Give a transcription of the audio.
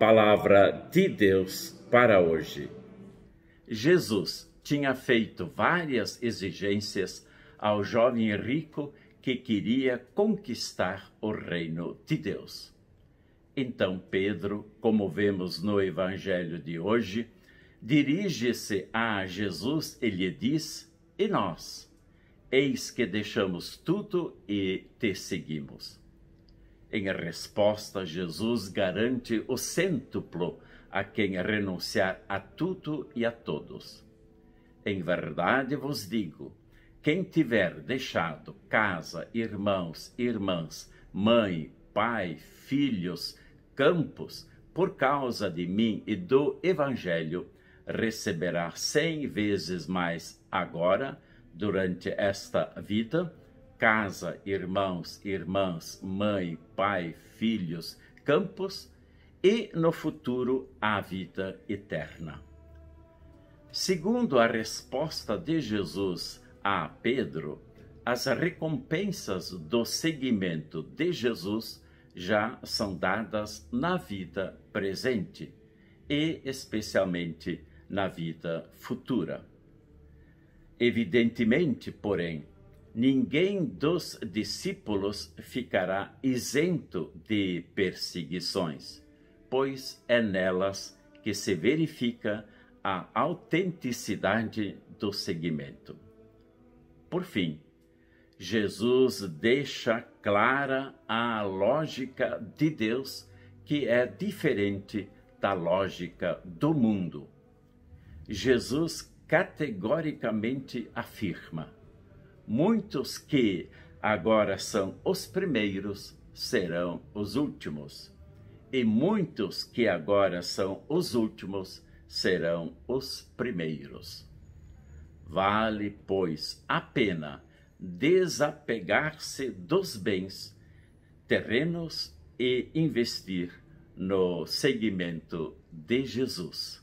palavra de Deus para hoje. Jesus tinha feito várias exigências ao jovem rico que queria conquistar o reino de Deus. Então Pedro, como vemos no evangelho de hoje, dirige-se a Jesus e lhe diz: E nós? Eis que deixamos tudo e te seguimos. Em resposta, Jesus garante o cêntuplo a quem renunciar a tudo e a todos. Em verdade vos digo: quem tiver deixado casa, irmãos, irmãs, mãe, pai, filhos, campos, por causa de mim e do Evangelho, receberá cem vezes mais agora, durante esta vida, casa, irmãos, irmãs, mãe, pai, filhos, campos e no futuro a vida eterna. Segundo a resposta de Jesus a Pedro, as recompensas do seguimento de Jesus já são dadas na vida presente e especialmente na vida futura. Evidentemente, porém, ninguém dos discípulos ficará isento de perseguições, pois é nelas que se verifica a autenticidade do seguimento. Por fim, Jesus deixa clara a lógica de Deus que é diferente da lógica do mundo. Jesus categoricamente afirma: Muitos que agora são os primeiros serão os últimos, e muitos que agora são os últimos serão os primeiros. Vale, pois, a pena desapegar-se dos bens terrenos e investir no seguimento de Jesus